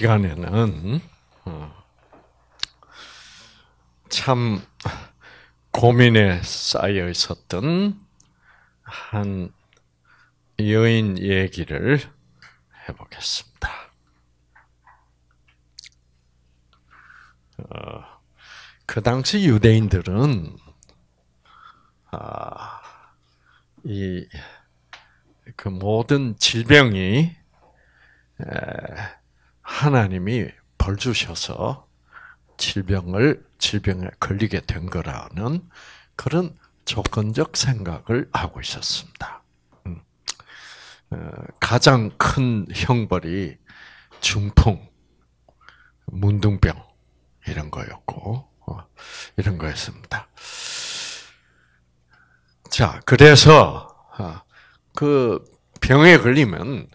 시간에는 어, 참 고민에 쌓여 있었던 한 여인 얘기를 해보겠습니다. 어, 그 당시 유대인들은 아, 이그 모든 질병이 하나님이 벌 주셔서 질병을 질병에 걸리게 된 거라는 그런 조건적 생각을 하고 있었습니다. 음. 어, 가장 큰 형벌이 중풍, 문둥병 이런 거였고 어, 이런 거였습니다. 자, 그래서 아, 그 병에 걸리면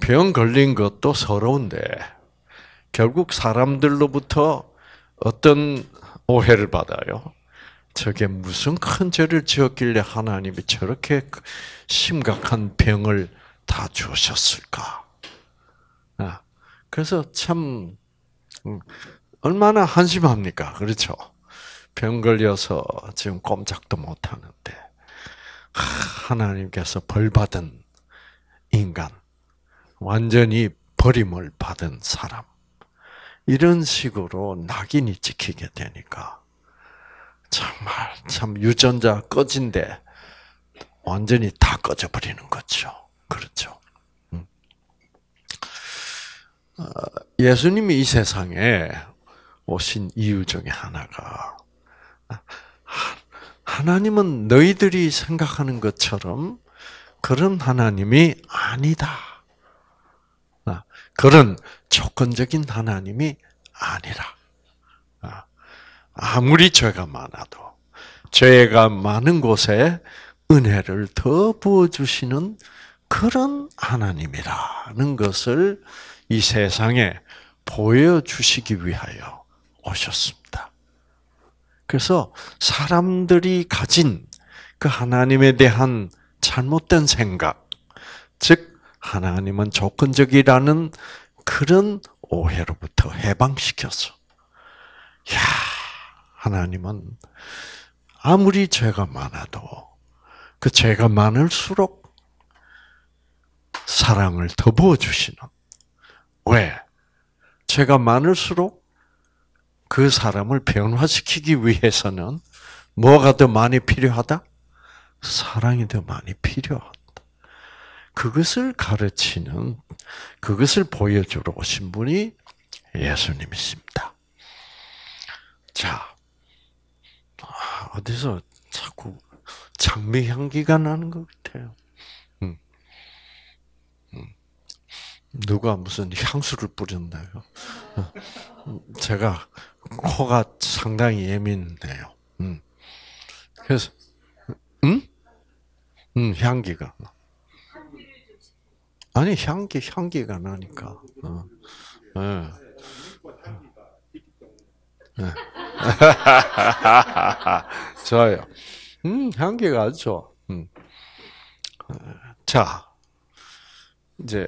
병 걸린 것도 서러운데 결국 사람들로부터 어떤 오해를 받아요. 저게 무슨 큰 죄를 지었길래 하나님이 저렇게 심각한 병을 다 주셨을까? 아, 그래서 참 음, 얼마나 한심합니까? 그렇죠? 병 걸려서 지금 꼼짝도 못 하는데 하나님께서 벌 받은 인간, 완전히 버림을 받은 사람. 이런 식으로 낙인이 찍히게 되니까 정말 참 유전자 꺼진데 완전히 다 꺼져버리는 거죠. 그렇죠. 음. 어, 예수님이 이 세상에 오신 이유 중에 하나가 하나님은 너희들이 생각하는 것처럼 그런 하나님이 아니다. 그런 조건적인 하나님이 아니라. 아, 아무리 죄가 많아도 죄가 많은 곳에 은혜를 더 부어주시는 그런 하나님이라는 것을 이 세상에 보여주시기 위하여 오셨습니다. 그래서 사람들이 가진 그 하나님에 대한 잘못된 생각, 즉 하나님은 조건적이라는 그런 오해로부터 해방시켰어. 야, 하나님은 아무리 죄가 많아도 그 죄가 많을수록 사랑을 더 부어주시는. 왜? 죄가 많을수록 그 사람을 변화시키기 위해서는 뭐가 더 많이 필요하다? 사랑이 더 많이 필요하다. 그것을 가르치는 그것을 보여주러 오신 분이 예수님이십니다. 자 어디서 자꾸 장미 향기가 나는 것 같아요. 음. 음. 누가 무슨 향수를 뿌렸나요? 음, 제가 코가 상당히 예민해요. 음. 그래서, 음? 음, 향기가. 아니 향기 향기가 나니까. 어. 네. 네. 좋아요. 음 향기가 아주 좋아. 음. 자 이제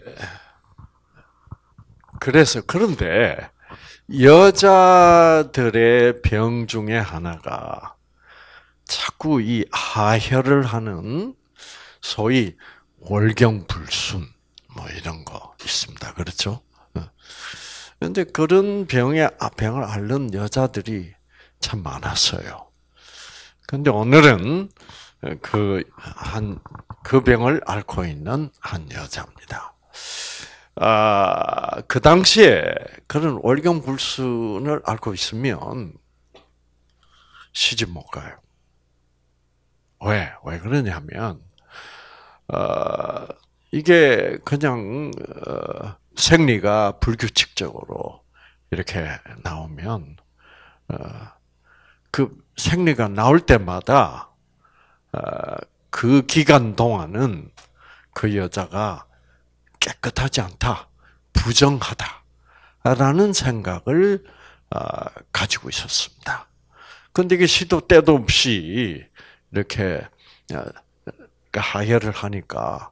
그래서 그런데 여자들의 병 중에 하나가 자꾸 이 하혈을 하는 소위 월경불순. 뭐 이런 거 있습니다. 그렇죠? 그런데 어. 그런 병에 아, 병을 앓는 여자들이 참 많았어요. 그런데 오늘은 그한그 그 병을 앓고 있는 한 여자입니다. 아, 그 당시에 그런 월경불순을 앓고 있으면 시집 못 가요. 왜? 왜 그러냐면, 어, 이게 그냥 어, 생리가 불규칙적으로 이렇게 나오면 어, 그 생리가 나올 때마다 어, 그 기간 동안은 그 여자가 깨끗하지 않다, 부정하다라는 생각을 가지고 있었습니다. 그런데 이게 시도 때도 없이 이렇게 그러니까 하혈을 하니까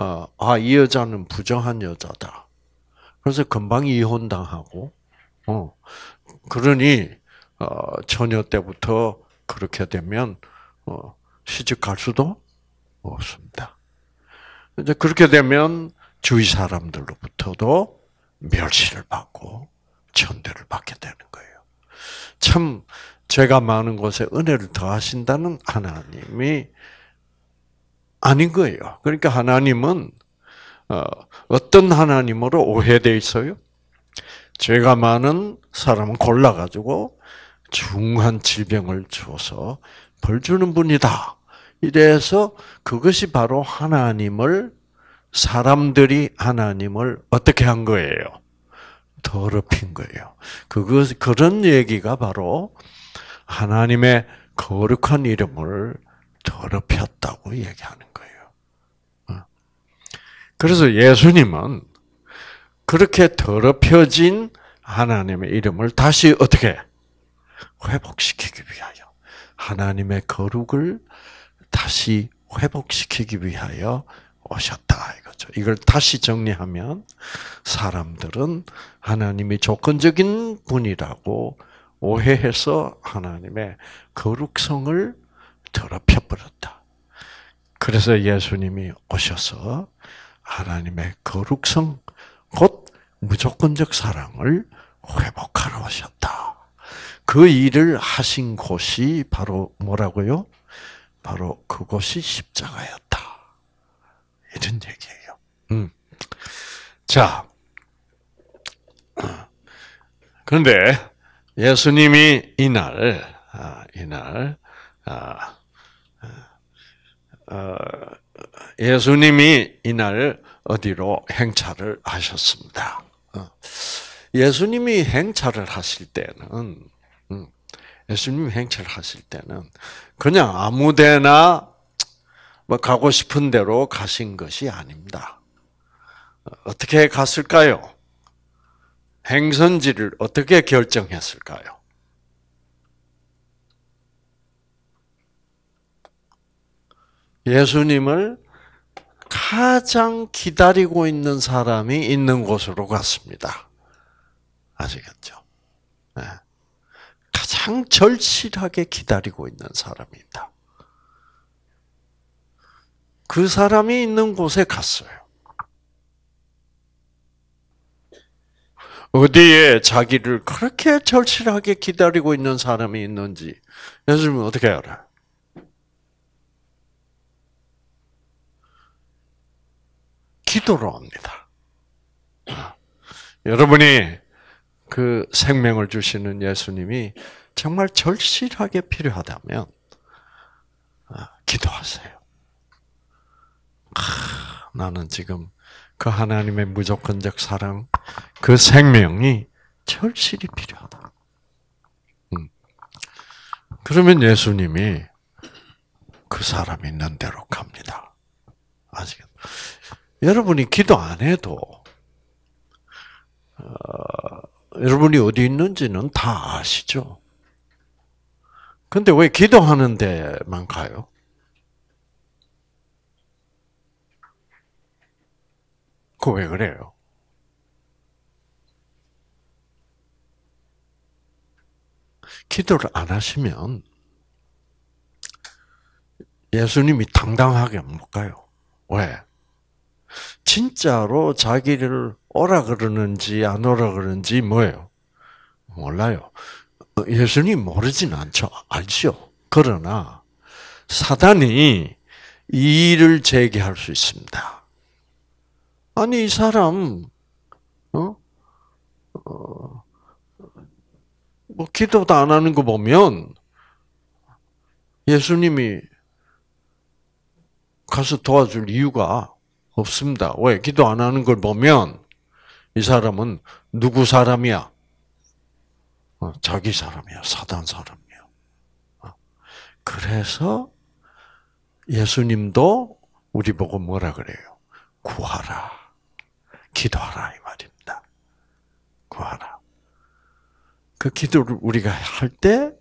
어, 아, 이 여자는 부정한 여자다. 그래서 금방 이혼당하고, 어, 그러니, 어, 처녀 때부터 그렇게 되면, 어, 시집 갈 수도 없습니다. 이제 그렇게 되면 주위 사람들로부터도 멸시를 받고, 천대를 받게 되는 거예요. 참, 제가 많은 곳에 은혜를 더하신다는 하나님이 아닌 거예요. 그러니까 하나님은 어, 어떤 하나님으로 오해돼 있어요? 죄가 많은 사람은 골라가지고 중한 질병을 주어서 벌 주는 분이다. 이래서 그것이 바로 하나님을 사람들이 하나님을 어떻게 한 거예요? 더럽힌 거예요. 그것 그런 얘기가 바로 하나님의 거룩한 이름을 더럽혔다고 얘기하는 거예요. 어. 그래서 예수님은 그렇게 더럽혀진 하나님의 이름을 다시 어떻게 회복시키기 위하여 하나님의 거룩을 다시 회복시키기 위하여 오셨다 이거죠. 이걸 다시 정리하면 사람들은 하나님이 조건적인 분이라고 오해해서 하나님의 거룩성을 더럽혀 버렸다. 그래서 예수님이 오셔서 하나님의 거룩성 곧 무조건적 사랑을 회복하러 오셨다. 그 일을 하신 곳이 바로 뭐라고요? 바로 그곳이 십자가였다. 이런 얘기예요. 음. 자. 그런데 예수님이 이날 아, 이날 아, 어, 예수님이 이날 어디로 행차를 하셨습니다. 어, 예수님이 행차를 하실 때는 음, 예수님 행차를 하실 때는 그냥 아무데나 뭐 가고 싶은 대로 가신 것이 아닙니다. 어, 어떻게 갔을까요? 행선지를 어떻게 결정했을까요? 예수님을 가장 기다리고 있는 사람이 있는 곳으로 갔습니다. 아시겠죠? 네. 가장 절실하게 기다리고 있는 사람이다. 그 사람이 있는 곳에 갔어요. 어디에 자기를 그렇게 절실하게 기다리고 있는 사람이 있는지 예수님은 어떻게 알아요? 기도로 옵니다. 여러분이 그 생명을 주시는 예수님이 정말 절실하게 필요하다면 아, 기도하세요. 아, 나는 지금 그 하나님의 무조건적 사랑, 그 생명이 절실히 필요하다. 음. 그러면 예수님이 그 사람 있는 대로 갑니다. 아시겠 여러분이 기도 안 해도 어, 여러분이 어디 있는지는 다 아시죠. 근데 왜 기도하는 데만 가요? 그왜 그래요? 기도를 안 하시면 예수님이 당당하게 못 가요. 왜? 진짜로 자기를 오라 그러는지 안 오라 그러는지 뭐예요? 몰라요. 어, 예수님 모르진 않죠. 알죠. 그러나 사단이 일을 제기할 수 있습니다. 아니 이 사람 어? 어, 뭐 기도도 안 하는 거 보면 예수님이 가서 도와줄 이유가 없습니다. 왜? 기도 안 하는 걸 보면 이 사람은 누구 사람이야? 어, 자기 사람이야. 사단 사람이야. 어. 그래서 예수님도 우리 보고 뭐라 그래요? 구하라. 기도하라. 이 말입니다. 구하라. 그 기도를 우리가 할 때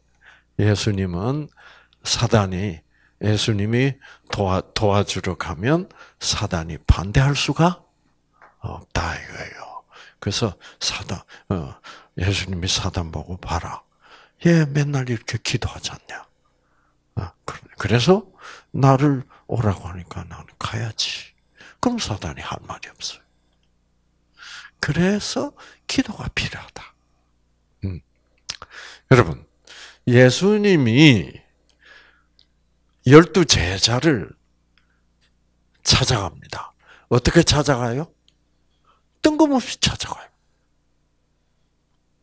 예수님은 사단이 예수님이 도와, 도와주러 가면 사단이 반대할 수가 없다 이거예요. 그래서 사단, 어, 예수님이 사단 보고 봐라. 얘 맨날 이렇게 기도하지 않냐. 어, 그래서 나를 오라고 하니까 나는 가야지. 그럼 사단이 할 말이 없어요. 그래서 기도가 필요하다. 음. 여러분, 예수님이 열두 제자를 찾아갑니다. 어떻게 찾아가요? 뜬금없이 찾아가요.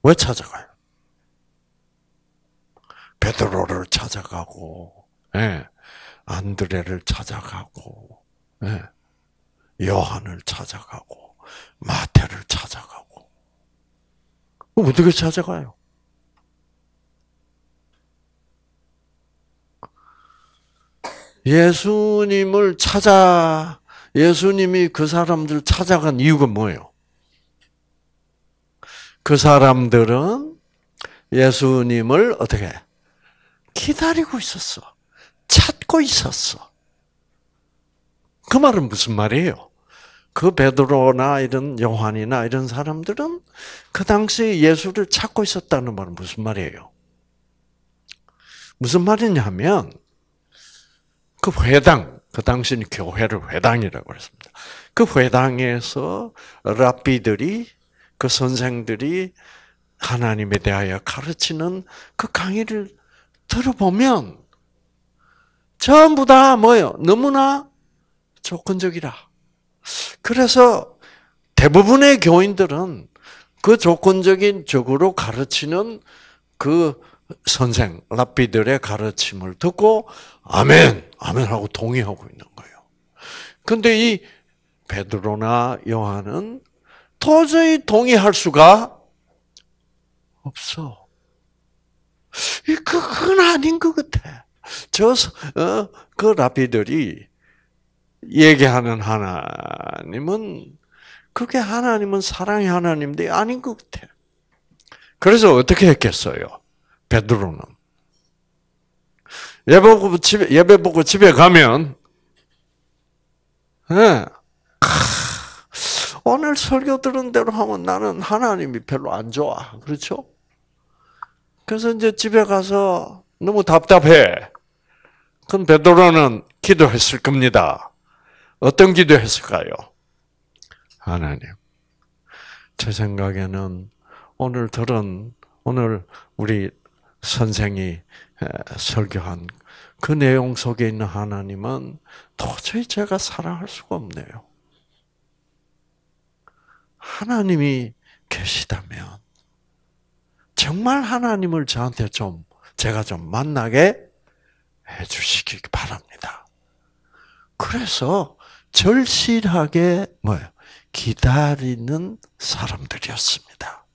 왜 찾아가요? 베드로를 찾아가고, 예. 안드레를 찾아가고, 예. 요한을 찾아가고, 마태를 찾아가고. 어떻게 찾아가요? 예수님을 찾아 예수님이 그 사람들 찾아간 이유가 뭐예요? 그 사람들은 예수님을 어떻게 기다리고 있었어. 찾고 있었어. 그 말은 무슨 말이에요? 그 베드로나 이런 요한이나 이런 사람들은 그 당시에 예수를 찾고 있었다는 말은 무슨 말이에요? 무슨 말이냐면 그 회당, 그당시 교회를 회당이라고 했습니다. 그 회당에서 랍비들이, 그 선생들이 하나님에 대하여 가르치는 그 강의를 들어보면 전부 다 뭐예요? 너무나 조건적이라. 그래서 대부분의 교인들은 그 조건적인 적으로 가르치는 그 선생, 랍비들의 가르침을 듣고, 아멘! 아멘! 하고 동의하고 있는 거예요. 근데 이 베드로나 요한은 도저히 동의할 수가 없어. 그, 그건 아닌 것 같아. 저, 어, 그 라비들이 얘기하는 하나님은, 그게 하나님은 사랑의 하나님인데 아닌 것 같아. 그래서 어떻게 했겠어요? 베드로는. 예배 보고 집에, 예배 보고 집에 가면, 네. 오늘 설교 들은 대로 하면 나는 하나님이 별로 안 좋아. 그렇죠? 그래서 이제 집에 가서 너무 답답해. 그럼 베드로는 기도했을 겁니다. 어떤 기도했을까요? 하나님. 제 생각에는 오늘 들은 오늘 우리 선생이 설교한 그 내용 속에 있는 하나님은 도저히 제가 사랑할 수가 없네요. 하나님이 계시다면 정말 하나님을 저한테 좀 제가 좀 만나게 해주시기 바랍니다. 그래서 절실하게 뭐 기다리는 사람들이었습니다.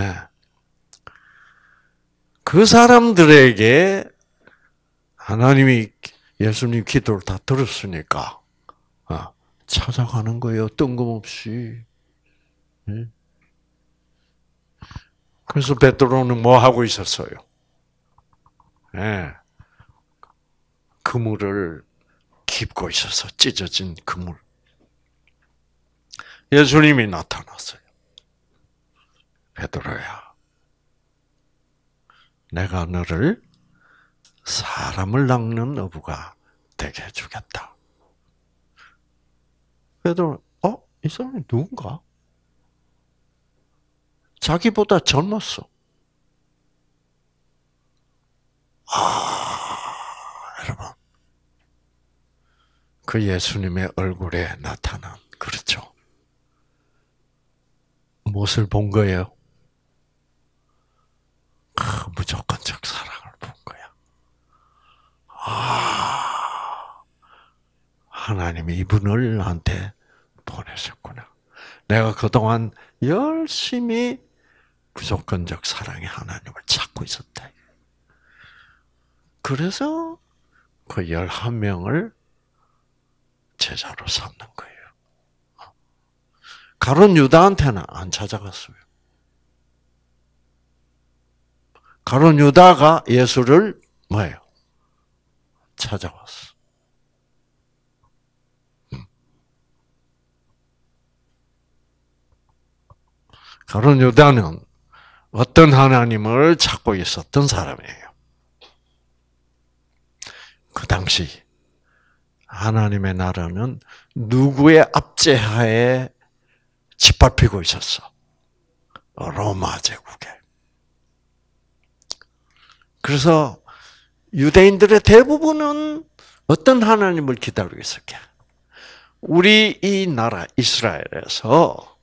예. 그 사람들에게 하나님이 예수님 기도를 다 들었으니까 어, 찾아가는 거예요. 뜬금없이. 예? 그래서 베드로는 뭐 하고 있었어요? 예. 그물을 깊고 있어서 찢어진 그물. 예수님이 나타났어요. 베드로야. 내가 너를 사람을 낚는 어부가 되게 해주겠다. 베드로 어? 이 사람이 누군가? 자기보다 젊었어. 아, 여러분. 그 예수님의 얼굴에 나타난, 그렇죠. 무엇을 본 거예요? 무조건적 사랑을 본 거야. 아, 하나님이 이분을 나한테 보내셨구나. 내가 그동안 열심히 무조건적 사랑의 하나님을 찾고 있었다. 그래서 그 11명을 제자로 삼는 거예요. 가론 유다한테는 안 찾아갔어요. 가론 유다가 예수를 뭐예요? 찾아왔어. 가론 유다는 어떤 하나님을 찾고 있었던 사람이에요. 그 당시 하나님의 나라는 누구의 압제하에 짓밟히고 있었어? 로마 제국에. 그래서 유대인들의 대부분은 어떤 하나님을 기다리고 있을까? 우리 이 나라 이스라엘에서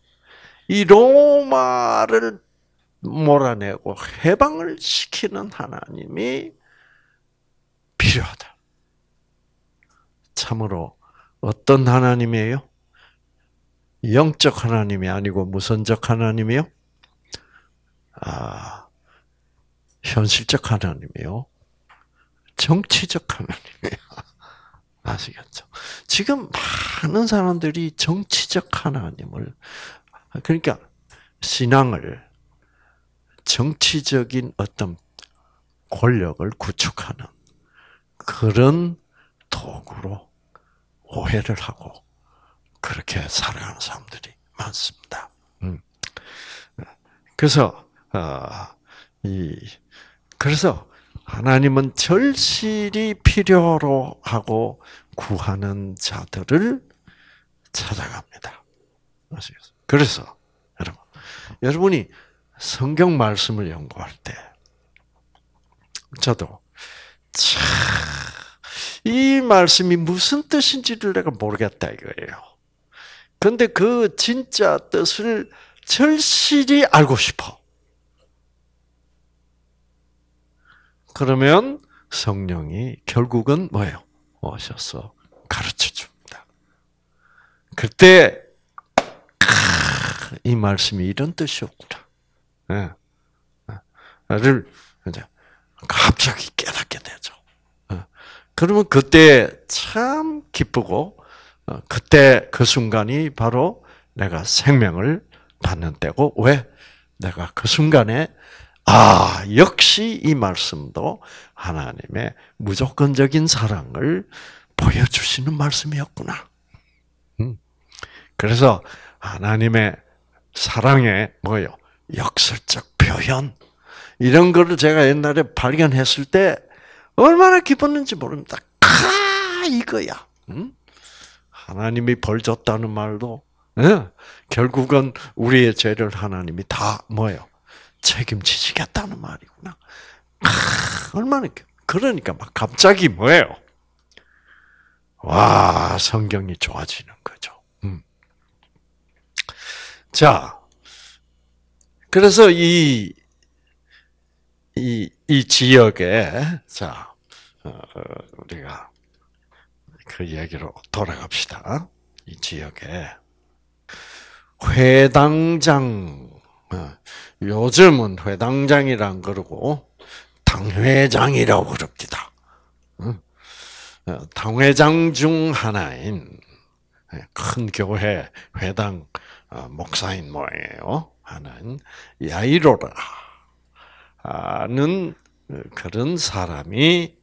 이 로마를 몰아내고 해방을 시키는 하나님이 필요하다. 참으로 어떤 하나님이에요? 영적 하나님이 아니고 무선적 하나님이요? 아, 현실적 하나님이요. 정치적 하나님이요 아시겠죠? 지금 많은 사람들이 정치적 하나님을, 그러니까 신앙을 정치적인 어떤 권력을 구축하는 그런 도구로 오해를 하고 그렇게 살아가는 사람들이 많습니다. 음. 그래서 어, 이 그래서 하나님은 절실히 필요로 하고 구하는 자들을 찾아갑니다. 아시겠어요? 그래서 여러분, 여러분이 성경 말씀을 연구할 때 저도 참이 말씀이 무슨 뜻인지를 내가 모르겠다 이거예요. 근데 그 진짜 뜻을 절실히 알고 싶어. 그러면 성령이 결국은 뭐예요? 오셔서 가르쳐 줍니다. 그때 이 말씀이 이런 뜻이었구나. 예. 를 이제 갑자기 깨닫게 되죠. 예. 그러면 그때 참 기쁘고 어, 그때 그 순간이 바로 내가 생명을 받는 때고 왜 내가 그 순간에 아, 역시 이 말씀도 하나님의 무조건적인 사랑을 보여주시는 말씀이었구나. 음. 그래서 하나님의 사랑의 뭐요? 역설적 표현. 이런 거를 제가 옛날에 발견했을 때 얼마나 기뻤는지 모릅니다. 아, 이거야. 음? 하나님이 벌 줬다는 말도 결국은 우리의 죄를 하나님이 다뭐요 책임지시겠다는 말이구나. 아, 얼마나 그러니까 막 갑자기 뭐예요? 와 성경이 좋아지는 거죠. 음. 자, 그래서 이 이, 이 지역에, 자, 어, 어 우리가 그 얘기로 돌아갑시다. 이 지역에. 회당장, 어, 요즘은 회당장이란 그러고 당회장이라고 그럽니다. 어, 당회장 중 하나인 예, 큰 교회 회당 어, 목사인 모양이에요. 하는 야이로라는 그런 사람이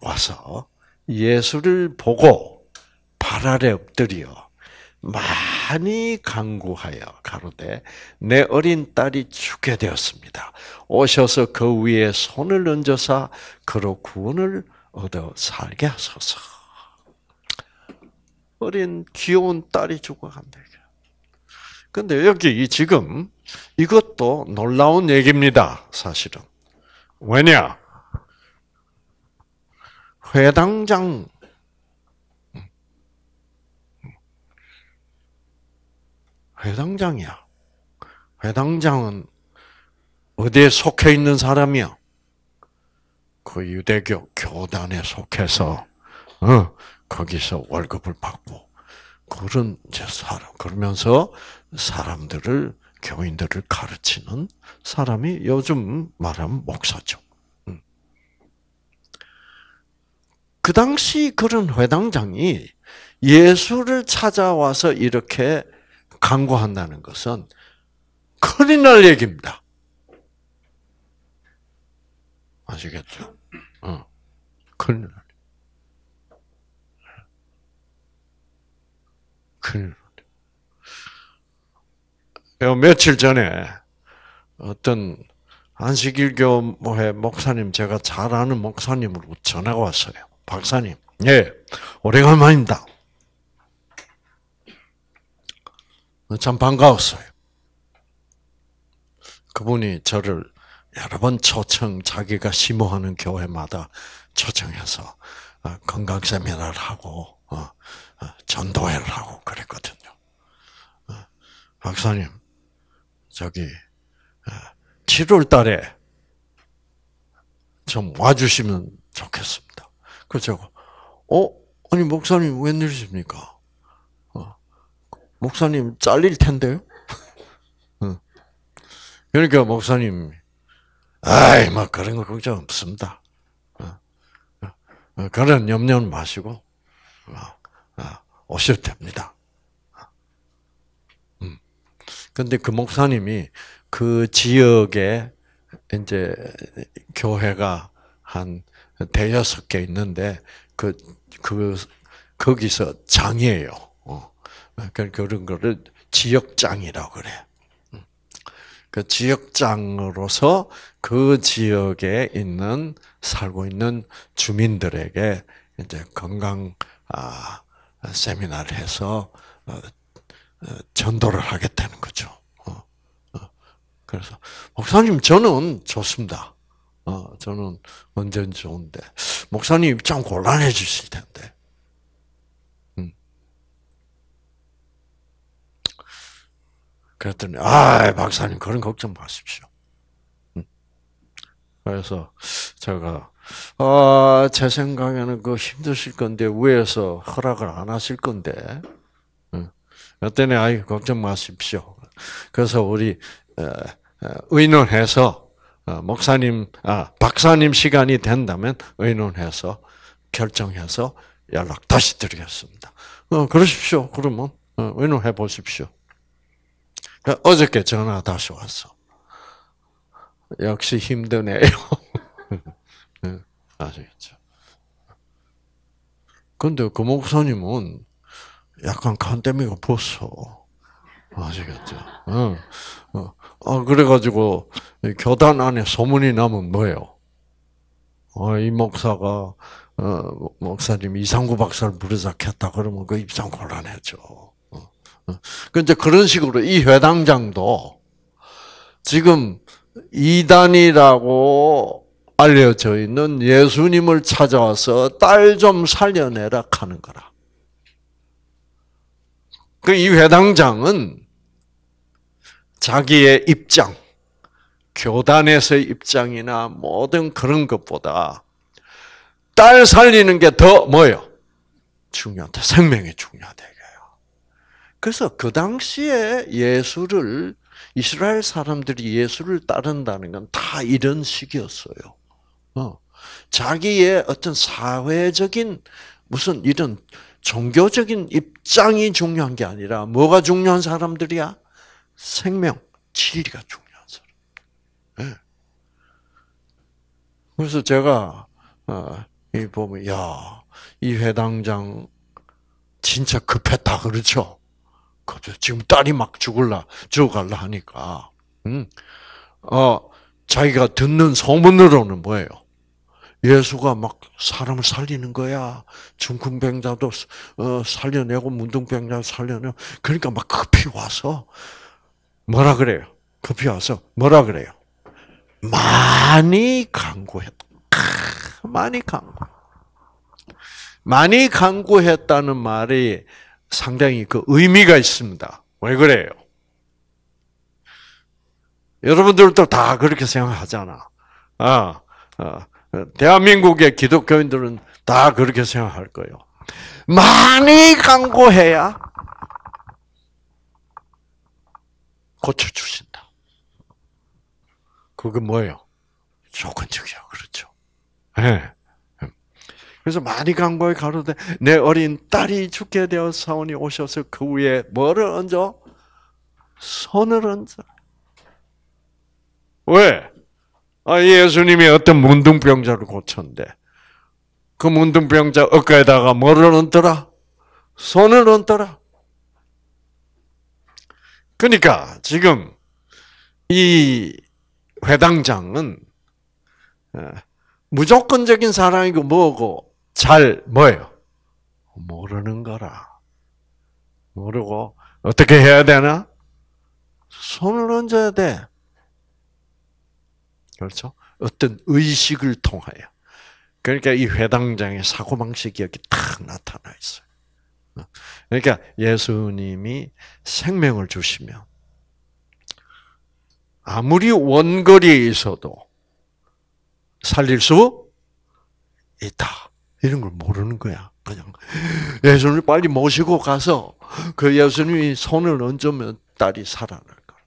와서 예수를 보고 발아래 엎드려 많이 강구하여 가로되 내 어린 딸이 죽게 되었습니다. 오셔서 그 위에 손을 얹어사 그로 구원을 얻어 살게 하소서. 어린 귀여운 딸이 죽어간다. 근데 여기 지금 이것도 놀라운 얘기입니다. 사실은 왜냐 회당장 회당장이야. 회당장은 어디에 속해 있는 사람이야? 그 유대교 교단에 속해서 어, 거기서 월급을 받고 그런 제 사람 그러면서 사람들을 교인들을 가르치는 사람이 요즘 말하면 목사죠. 음. 그 당시 그런 회당장이 예수를 찾아와서 이렇게 강구한다는 것은 큰일 날 얘기입니다. 아시겠죠? 어. 큰일 날. 큰일 날. 어, 며칠 전에 어떤 안식일교회 목사님, 제가 잘 아는 목사님으로 전화가 왔어요. 박사님. 예. 오래간만입니다. 어, 참 반가웠어요. 그분이 저를 여러 번 초청, 자기가 심호하는 교회마다 초청해서 어, 건강 세미나를 하고 어, 전도회를 하고 그랬거든요. 박사님, 저기 7월 달에 좀 와주시면 좋겠습니다. 그래서 제가, 어? 아니, 목사님 웬일이십니까? 목사님 잘릴 텐데요. 그러니까 목사님, 아이 막 그런 거 걱정 없습니다. 그런 염려는 마시고 어, 어, 오셔도 됩니다. 근데 그 목사님이 그 지역에 이제 교회가 한 대여섯 개 있는데 그, 그, 거기서 장이에요. 그러니까 그런 거를 지역장이라고 그래. 음. 그 지역장으로서 그 지역에 있는 살고 있는 주민들에게 이제 건강 아, 세미나를 해서 어, 어, 전도를 하겠다는 거죠. 어, 그래서 목사님 저는 좋습니다. 저는 언제 좋은데 목사님 입장 곤란해지실 텐데 그랬더니 아 박사님 그런 걱정 마십시오. 음. 그래서 제가 아, 제 생각에는 그 힘드실 건데 위에서 허락을 안 하실 건데 음. 그랬더니 아이 걱정 마십시오. 그래서 우리 의논해서 어, 목사님 아 박사님 시간이 된다면 의논해서 결정해서 연락 다시 드리겠습니다. 어, 그러십시오. 그러면 어, 의논해 보십시오. 어저께 전화 다시 왔어. 역시 힘드네요. 아시겠죠? 근데 그 목사님은 약간 간데미가 벗어. 아시겠죠? 응. 어, 아, 그래가지고, 교단 안에 소문이 나면 뭐예요? 아, 이 목사가, 어, 목사님 이상구 박사를 무르작했다 그러면 그 입장 곤란해져. 그런데 그런 식으로 이 회당장도 지금 이단이라고 알려져 있는 예수님을 찾아와서 딸 좀 살려내라 하는 거라. 그 이 회당장은 자기의 입장, 교단에서의 입장이나 모든 그런 것보다 딸 살리는 게 더 뭐예요? 중요하다. 생명이 중요하다. 그래서 그 당시에 예수를 이스라엘 사람들이 예수를 따른다는 건 다 이런 식이었어요. 어. 자기의 어떤 사회적인 무슨 이런 종교적인 입장이 중요한 게 아니라 뭐가 중요한 사람들이야? 생명, 진리가 중요한 사람. 네. 그래서 제가 어, 이 보면 야이 회당장 진짜 급했다 그렇죠? 지금 딸이 막 죽을라, 죽어갈라 하니까, 음, 어, 자기가 듣는 소문으로는 뭐예요? 예수가 막 사람을 살리는 거야. 중풍병자도 어, 살려내고 문둥병자도 살려내고. 그러니까 막 급히 와서 뭐라 그래요? 급히 와서 뭐라 그래요? 많이 강구했다. 많이 강구. 많이 강구했다는 말이 상당히 그 의미가 있습니다. 왜 그래요? 여러분들도 다 그렇게 생각하잖아. 아, 아, 대한민국의 기독교인들은 다 그렇게 생각할 거예요. 많이 강구해야 고쳐주신다. 그게 뭐예요? 조건적이야, 그렇죠. 예. 네. 그래서 많이 간거에 가로되 내 어린 딸이 죽게 되어 사원이 오셔서 그 위에 뭐를 얹어? 손을 얹어. 왜? 아, 예수님이 어떤 문둥병자를 고쳤는데 그 문둥병자 어깨에다가 뭐를 얹더라? 손을 얹더라. 그러니까 지금 이 회당장은 무조건적인 사랑이고 뭐고 잘 뭐예요? 모르는 거라. 모르고 어떻게 해야 되나? 손을 얹어야 돼. 그렇죠? 어떤 의식을 통하여. 그러니까 이 회당장의 사고방식이 여기 딱 나타나 있어요. 그러니까 예수님이 생명을 주시면 아무리 원거리에 있어도 살릴 수 있다. 이런 걸 모르는 거야. 그냥 예수님 빨리 모시고 가서 그 예수님이 손을 얹으면 딸이 살아날 거야.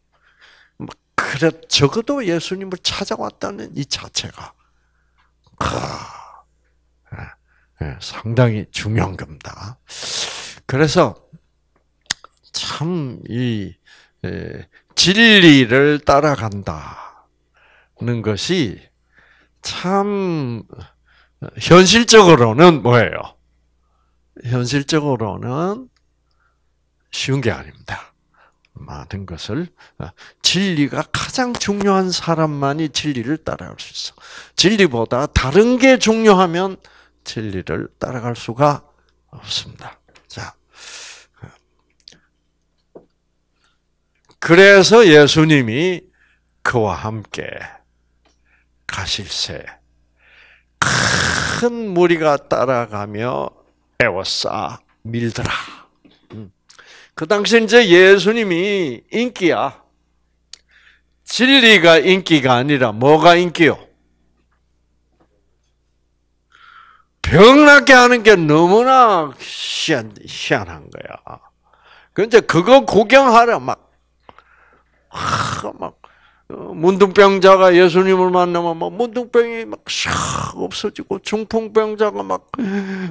뭐 그래 적어도 예수님을 찾아왔다는 이 자체가 예, 예, 상당히 중요한 겁니다. 그래서 참이 예, 진리를 따라간다는 것이 참 현실적으로는 뭐예요? 현실적으로는 쉬운 게 아닙니다. 많은 것을 어, 진리가 가장 중요한 사람만이 진리를 따라갈 수 있어. 진리보다 다른 게 중요하면 진리를 따라갈 수가 없습니다. 자. 그래서 예수님이 그와 함께 가실새 큰 무리가 따라가며 애워싸 밀더라. 음. 그 당시 이제 예수님이 인기야. 진리가 인기가 아니라 뭐가 인기요? 병나게 하는 게 너무나 희한, 희한한 거야. 근데 그거 구경하러 막, 아, 막, 어, 문둥병자가 예수님을 만나면 막 문둥병이 막샥 없어지고 중풍병자가 막,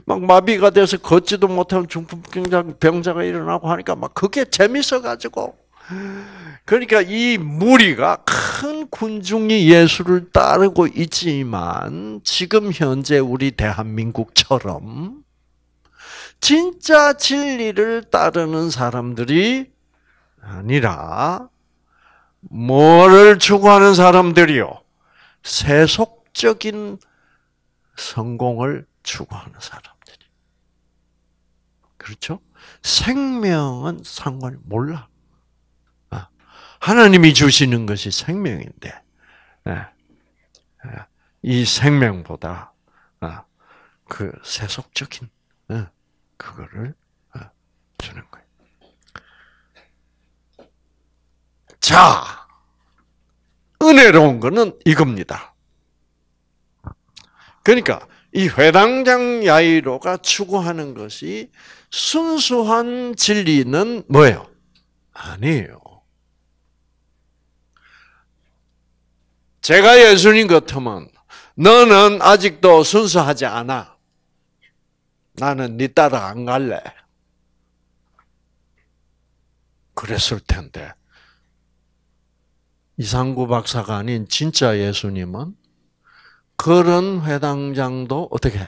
막 마비가 돼서 걷지도 못하는 중풍병자가 일어나고 하니까 막 그게 재밌어가지고. 그러니까 이 무리가 큰 군중이 예수를 따르고 있지만 지금 현재 우리 대한민국처럼 진짜 진리를 따르는 사람들이 아니라 뭐를 추구하는 사람들이요? 세속적인 성공을 추구하는 사람들이. 그렇죠? 생명은 상관이 몰라. 아, 하나님이 주시는 것이 생명인데, 예, 예, 이 생명보다 아, 그 세속적인 예, 그거를 아, 주는 거예요. 자, 은혜로운 거는 이겁니다. 그러니까 이 회당장 야이로가 추구하는 것이 순수한 진리는 뭐예요? 아니에요. 제가 예수님 같으면 너는 아직도 순수하지 않아. 나는 네 따라 안 갈래. 그랬을 텐데 이상구 박사가 아닌 진짜 예수님은 그런 회당장도 어떻게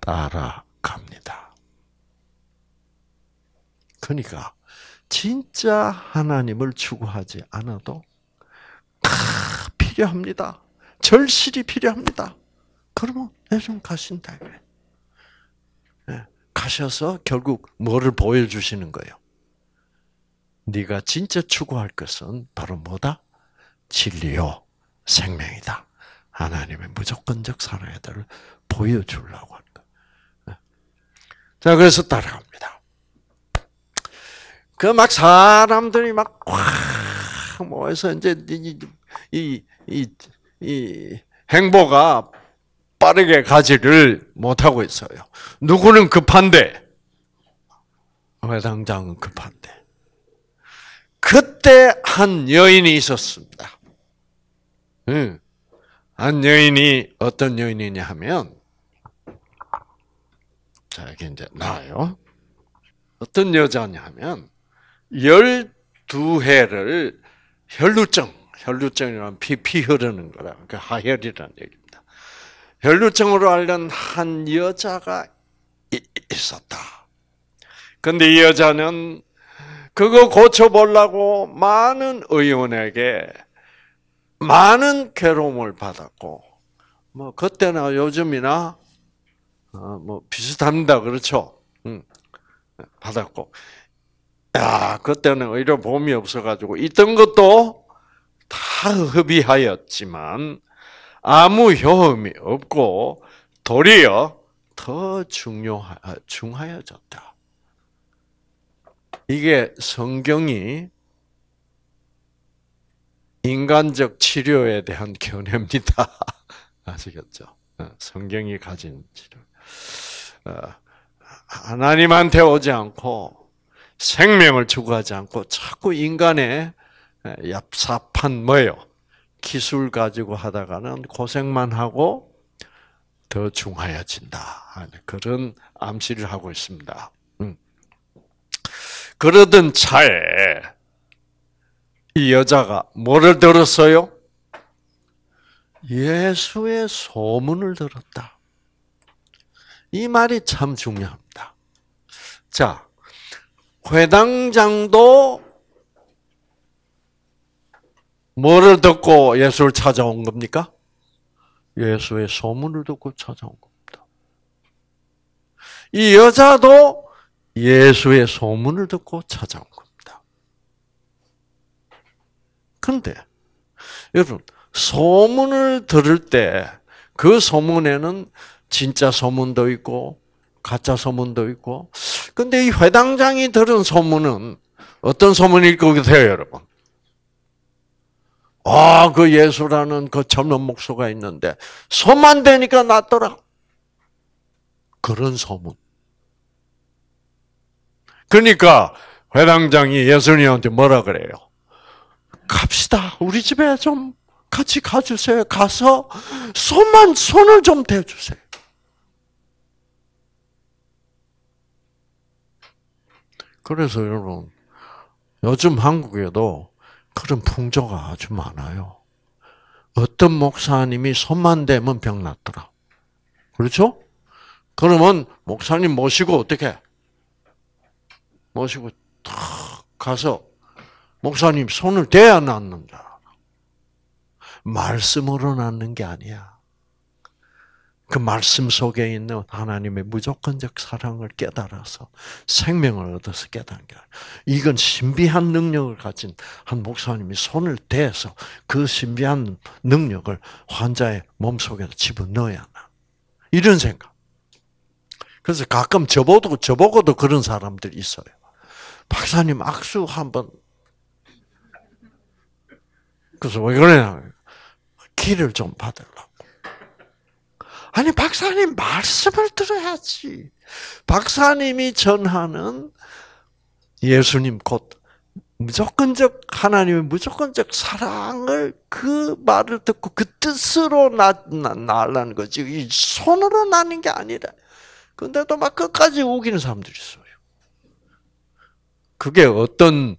따라갑니다. 그러니까 진짜 하나님을 추구하지 않아도 다 필요합니다. 절실히 필요합니다. 그러면 예수님 가신다. 예. 가셔서 결국 뭐를 보여주시는 거예요? 네가 진짜 추구할 것은 바로 뭐다? 진리요, 생명이다. 하나님의 무조건적 사랑의 들을 보여주려고 하 거. 네. 자, 그래서 따라갑니다. 그 막 사람들이 막 모여서 이제 이, 이, 이, 이 행보가 빠르게 가지를 못하고 있어요. 누구는 급한데, 회당장은 급한데. 그때 한 여인이 있었습니다. 예. 한 여인이 어떤 여인이냐 하면 자 이게 이제 나요. 어떤 여자냐 하면 12회를 혈루증, 혈루증이란 피피 흐르는 거라. 그 하혈이라는 얘기입니다. 혈루증으로 앓는 한 여자가 있었다. 근데 이 여자는 그거 고쳐보려고 많은 의원에게 많은 괴로움을 받았고, 뭐, 그때나 요즘이나, 어, 뭐, 비슷합니다. 그렇죠? 응. 음. 받았고. 야, 그때는 오히려 봄이 없어가지고, 있던 것도 다 흡입하였지만, 아무 효험이 없고, 도리어 더 중요, 중하여졌다. 이게 성경이 인간적 치료에 대한 견해입니다. 아시겠죠? 어, 성경이 가진 치료. 어, 하나님한테 오지 않고 생명을 추구하지 않고 자꾸 인간의 얍삽한 뭐요 기술 가지고 하다가는 고생만 하고 더 중하여진다. 그런 암시를 하고 있습니다. 그러던 차에 이 여자가 뭐를 들었어요? 예수의 소문을 들었다. 이 말이 참 중요합니다. 자, 회당장도 뭐를 듣고 예수를 찾아온 겁니까? 예수의 소문을 듣고 찾아온 겁니다. 이 여자도 예수의 소문을 듣고 찾아온 겁니다. 근데 여러분 소문을 들을 때 그 소문에는 진짜 소문도 있고 가짜 소문도 있고 근데 이 회당장이 들은 소문은 어떤 소문일 것 같아요, 여러분? 아, 그 예수라는 그 젊은 목소가 있는데, 손만 대니까 낫더라. 그런 소문. 그러니까 회당장이 예수님한테 뭐라 그래요? 갑시다. 우리 집에 좀 같이 가주세요. 가서 손만 손을 좀 대주세요. 그래서 여러분 요즘 한국에도 그런 풍조가 아주 많아요. 어떤 목사님이 손만 대면 병 났더라. 그렇죠? 그러면 목사님 모시고 어떻게 모시고 탁 가서 목사님 손을 대야 낫는다. 말씀으로 낫는 게 아니야. 그 말씀 속에 있는 하나님의 무조건적 사랑을 깨달아서 생명을 얻어서 깨달은 게 아니야. 이건 신비한 능력을 가진 한 목사님이 손을 대서 그 신비한 능력을 환자의 몸속에 집어넣어야 나. 이런 생각. 그래서 가끔 저보고, 저보고도 그런 사람들 있어요. 박사님 악수 한번. 그래서 왜 그러냐. 키를 좀 받으려고. 아니, 박사님 말씀을 들어야지. 박사님이 전하는 예수님 곧 무조건적 하나님의 무조건적 사랑을 그 말을 듣고 그 뜻으로 나, 나, 나라는 거지. 손으로 나는 게 아니라. 근데도 막 끝까지 우기는 사람들이 있어요. 그게 어떤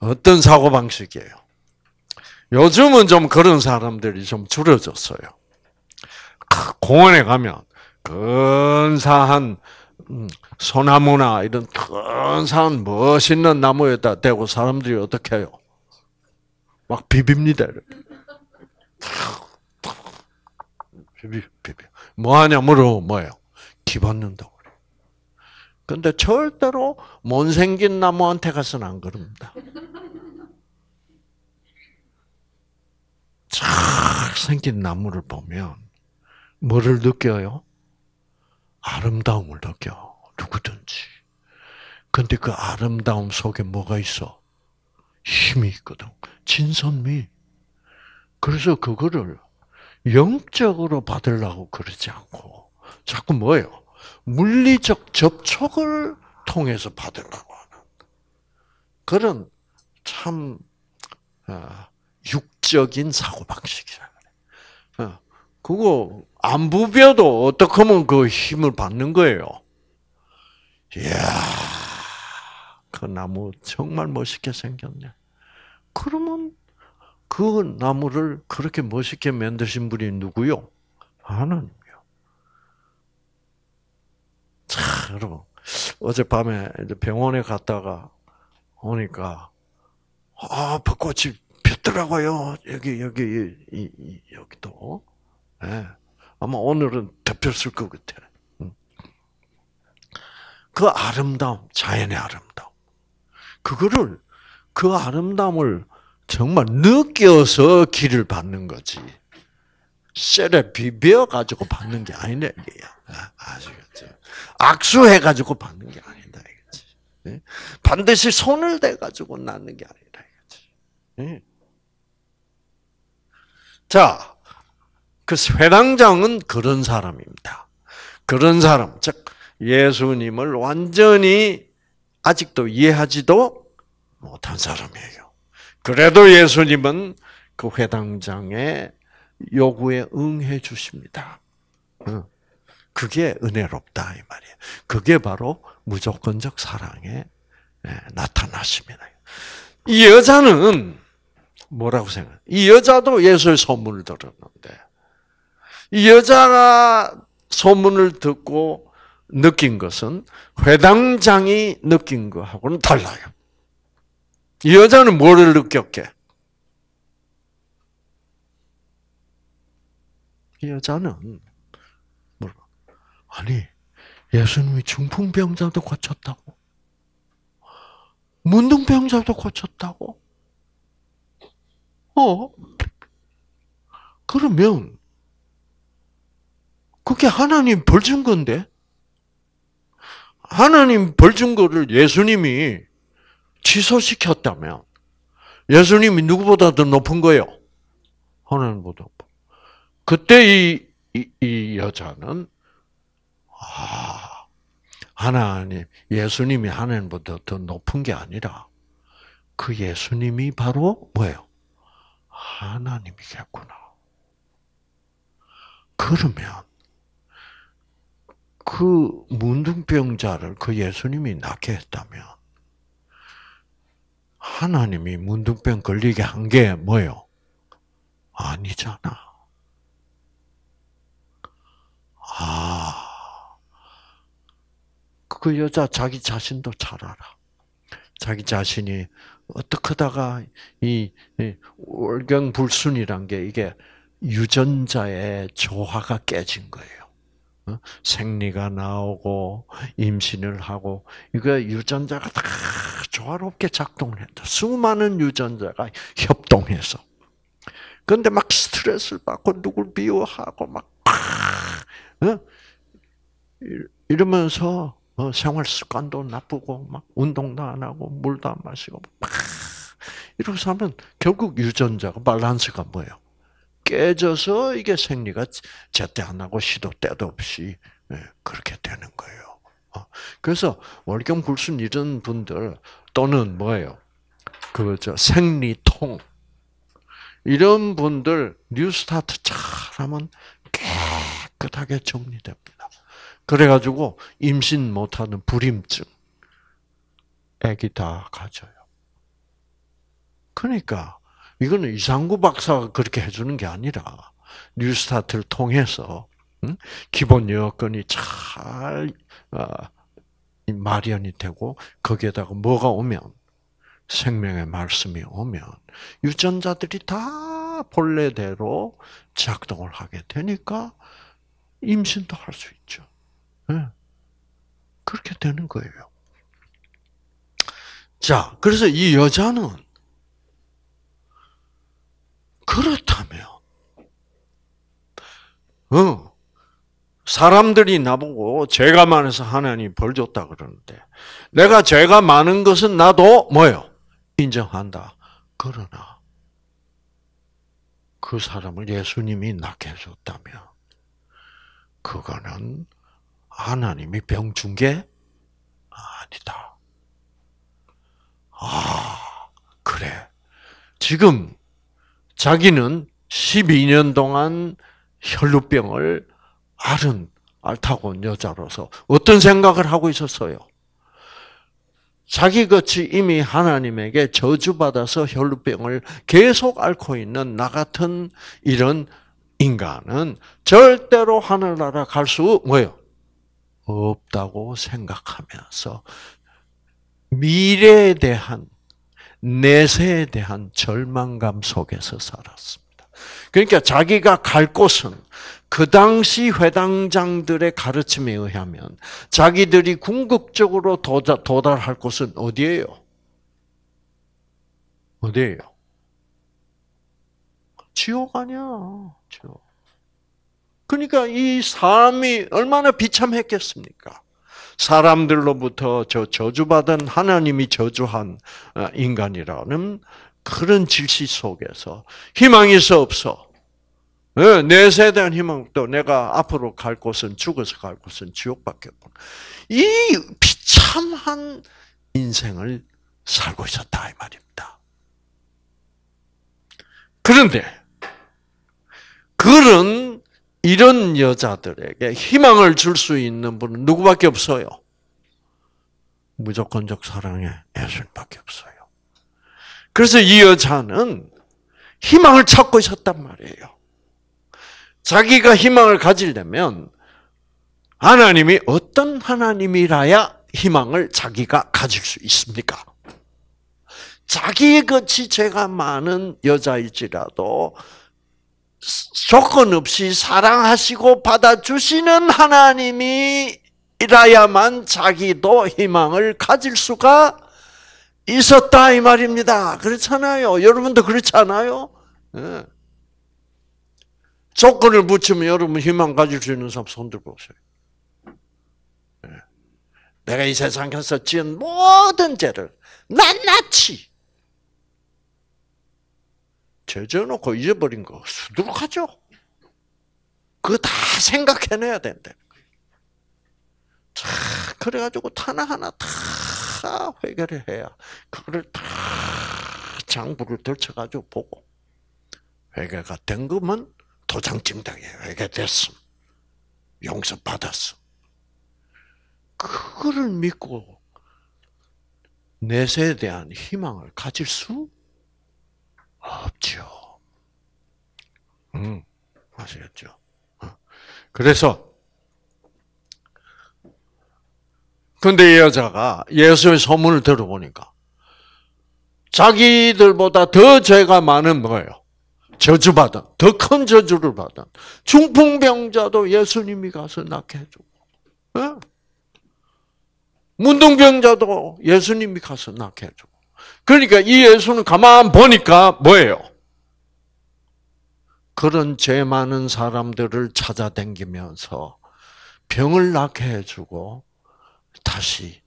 어떤 사고 방식이에요? 요즘은 좀 그런 사람들이 좀 줄어졌어요. 공원에 가면 근사한 음, 소나무나 이런 근사한 멋있는 나무에다 대고 사람들이 어떻게 해요? 막 비빕니다. 비비, 비비. 뭐 하냐, 물어, 뭐예요? 기받는다 근데 절대로 못생긴 나무한테 가서는 안 그럽니다. 잘생긴 나무를 보면 뭐를 느껴요? 아름다움을 느껴. 누구든지. 근데 그 아름다움 속에 뭐가 있어? 힘이 있거든. 진선미. 그래서 그거를 영적으로 받으려고 그러지 않고 자꾸 뭐예요? 물리적 접촉을 통해서 받으려고 하는 그런 참 어, 육적인 사고방식이라 그래. 어, 그거 안 부벼도 어떻게 하면 그 힘을 받는 거예요. 이야, 그 나무 정말 멋있게 생겼네. 그러면 그 나무를 그렇게 멋있게 만드신 분이 누구요? 하나님. 자, 여러분. 어젯밤에 병원에 갔다가 오니까, 아, 벚꽃이 폈더라고요. 여기, 여기, 이, 이, 여기도. 네. 아마 오늘은 더 폈을 것 같아. 음. 그 아름다움, 자연의 아름다움. 그거를, 그 아름다움을 정말 느껴서 길을 받는 거지. 셀에 비벼 가지고 받는 게 아니다 이게야. 아시겠죠? 악수해 가지고 받는 게 아니다 이거지. 예? 반드시 손을 대 가지고 낳는 게 아니다 이거지. 예? 자, 그 회당장은 그런 사람입니다. 그런 사람, 즉 예수님을 완전히 아직도 이해하지도 못한 사람이에요. 그래도 예수님은 그 회당장의 요구에 응해 주십니다. 그게 은혜롭다 이 말이에요. 그게 바로 무조건적 사랑의 예, 나타나심이다. 이 여자는 뭐라고 생각이 여자도 예수의 소문을 들었는데 이 여자가 소문을 듣고 느낀 것은 회당장이 느낀 거하고는 달라요. 이 여자는 뭐를 느꼈게? 여자는 물어 아니 예수님이 중풍병자도 고쳤다고, 문둥병자도 고쳤다고. 어? 그러면 그게 하나님 벌 준 건데 하나님 벌 준 거를 예수님이 취소시켰다면 예수님이 누구보다 더 높은 거예요. 하나님보다 높은. 그때 이, 이, 이 여자는 아, 하나님, 예수님이 하나님보다 더 높은 게 아니라 그 예수님이 바로 뭐예요? 하나님이겠구나. 그러면 그 문둥병자를 그 예수님이 낳게 했다면 하나님이 문둥병 걸리게 한 게 뭐예요? 아니잖아. 그 여자 자기 자신도 잘 알아. 자기 자신이 어떻게 다가 이, 이 월경불순이란 게 이게 유전자의 조화가 깨진 거예요. 어? 생리가 나오고 임신을 하고 이거 유전자가 다 조화롭게 작동했다. 수많은 유전자가 협동해서. 근데 막 스트레스를 받고 누굴 미워하고 막 어? 이러면서 어, 생활 습관도 나쁘고 막 운동도 안 하고 물도 안 마시고 막 이러고 살면 결국 유전자가 밸런스가 뭐예요? 깨져서 이게 생리가 제때 안 하고 시도 때도 없이 예, 그렇게 되는 거예요. 어, 그래서 월경 불순 이런 분들 또는 뭐예요? 그저 생리통 이런 분들 뉴스타트 잘하면 깨끗하게 정리됩니다. 그래가지고 임신 못하는 불임증 애기 다 가져요. 그러니까 이거는 이상구 박사가 그렇게 해주는 게 아니라 뉴스타트를 통해서 기본 여건이 잘 어, 마련이 되고 거기에다가 뭐가 오면 생명의 말씀이 오면 유전자들이 다 본래대로 작동을 하게 되니까 임신도 할 수 있죠. 예. 그렇게 되는 거예요. 자, 그래서 이 여자는 그렇다며. 어. 사람들이 나보고 죄가 많아서 하나님 벌 줬다 그러는데 내가 죄가 많은 것은 나도 뭐요? 인정한다. 그러나 그 사람을 예수님이 낳게 해줬다면 그거는 하나님이 병중게 아니다. 아, 그래. 지금 자기는 12년 동안 혈루병을 앓은 앓다고 여자로서 어떤 생각을 하고 있었어요? 자기같이 이미 하나님에게 저주받아서 혈루병을 계속 앓고 있는 나 같은 이런 인간은 절대로 하늘나라 갈 수 뭐예요? 없다고 생각하면서 미래에 대한 내세에 대한 절망감 속에서 살았습니다. 그러니까 자기가 갈 곳은 그 당시 회당장들의 가르침에 의하면 자기들이 궁극적으로 도달, 할 곳은 어디예요? 어디예요? 지옥 아니야. 지옥. 그러니까 이 삶이 얼마나 비참했겠습니까? 사람들로부터 저 저주받은 하나님이 저주한 어, 인간이라는 그런 질시 속에서 희망이 없어. 예, 내세 대한 희망도 내가 앞으로 갈 곳은 죽어서 갈 곳은 지옥밖에 없고 이 비참한 인생을 살고 있었다 이 말입니다. 그런데 그런 이런 여자들에게 희망을 줄 수 있는 분은 누구밖에 없어요. 무조건적 사랑의 예수님밖에 없어요. 그래서 이 여자는 희망을 찾고 있었단 말이에요. 자기가 희망을 가지려면 하나님이 어떤 하나님이라야 희망을 자기가 가질 수 있습니까? 자기의 그 지체가 많은 여자일지라도 조건 없이 사랑하시고 받아주시는 하나님이라야만 자기도 희망을 가질 수가 있었다 이 말입니다. 그렇잖아요. 여러분도 그렇잖아요. 예. 조건을 붙이면 여러분 희망 가질 수 있는 사람 손 들고 오세요. 예. 내가 이 세상에서 지은 모든 죄를 낱낱이 젖어놓고 잊어버린 거 수두룩하죠? 그거 다 생각해내야 된다. 그래가지고 하나하나 다 해결을 해야, 그거를 다 장부를 들쳐가지고 보고, 회개가 된 거면 도장증당에 회개됐음. 용서받았어. 그거를 믿고 내세에 대한 희망을 가질 수 없지 음, 아시겠죠? 그래서 근데 이 여자가 예수의 소문을 들어보니까 자기들보다 더 죄가 많은 뭐예요? 저주받은, 더 큰 저주를 받은 중풍병자도 예수님이 가서 낫게 해주고 문둥병자도 예수님이 가서 낫게 해주고 그러니까 이 예수는 가만 보니까 뭐예요? 그런 죄 많은 사람들을 찾아다니면서 병을 낫게 해주고 다시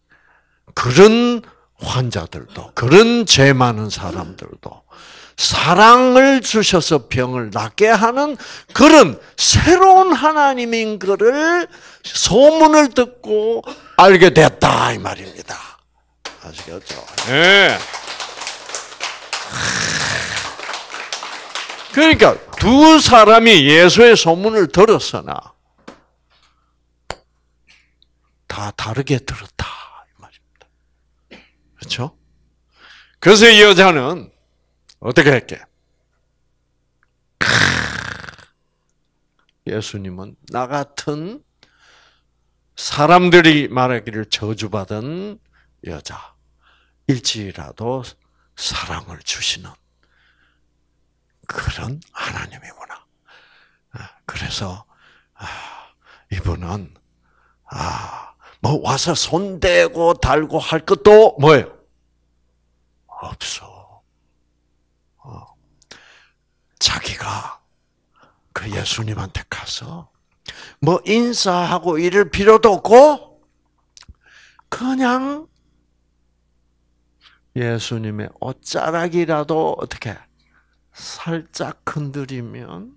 그런 환자들도 그런 죄 많은 사람들도 사랑을 주셔서 병을 낫게 하는 그런 새로운 하나님인 것을 소문을 듣고 알게 됐다 이 말입니다. 아시겠죠? 네. 그러니까 두 사람이 예수의 소문을 들었으나 다 다르게 들었다 이 말입니다. 그렇죠? 그래서 이 여자는 어떻게 할게? 예수님은 나 같은 사람들이 말하기를 저주받은 여자 일지라도 사랑을 주시는 그런 하나님이구나. 아, 그래서 아, 이분은 아, 뭐 와서 손대고 달고 할 것도 뭐예요? 없어. 어. 자기가 그 예수님한테 가서 뭐 인사하고 이럴 필요도 없고 그냥 예수님의 옷자락이라도 어떻게 살짝 흔들리면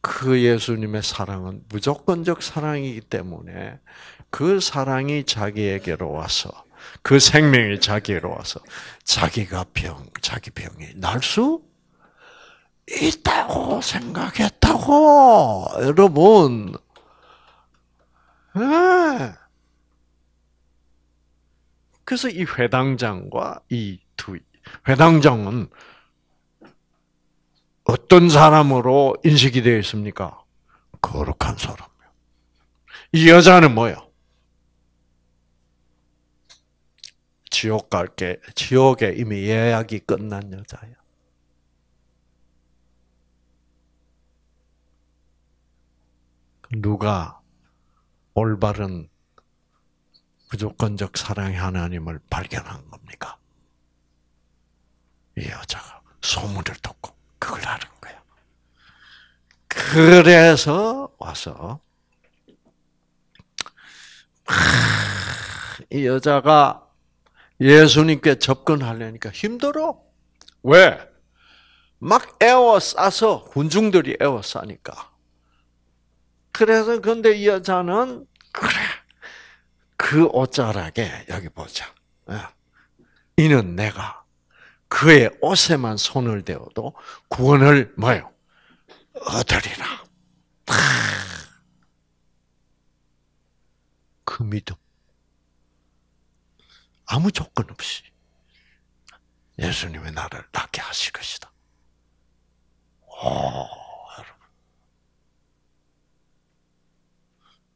그 예수님의 사랑은 무조건적 사랑이기 때문에 그 사랑이 자기에게로 와서 그 생명이 자기로 에게 와서 자기가 병, 자기 병이 날 수 있다고 생각했다고 여러분. 네. 그래서 이 회당장과 이 두 회당장은 어떤 사람으로 인식이 되어 있습니까? 거룩한 사람이 여자는 뭐요? 지옥 갈게, 지옥에 이미 예약이 끝난 여자야. 누가 올바른 무조건적 사랑의 하나님을 발견한 겁니까? 이 여자가 소문을 통 그래서 와서 이 여자가 예수님께 접근하려니까 힘들어. 왜? 막 에워싸서 군중들이 에워싸니까. 그래서 근데 이 여자는 그래 그 옷자락에 여기 보자. 예. 이는 내가 그의 옷에만 손을 대어도 구원을 뭐요? 얻으리라. 그 믿음. 아무 조건 없이 예수님의 나를 낳게 하실 것이다. 오, 여러분.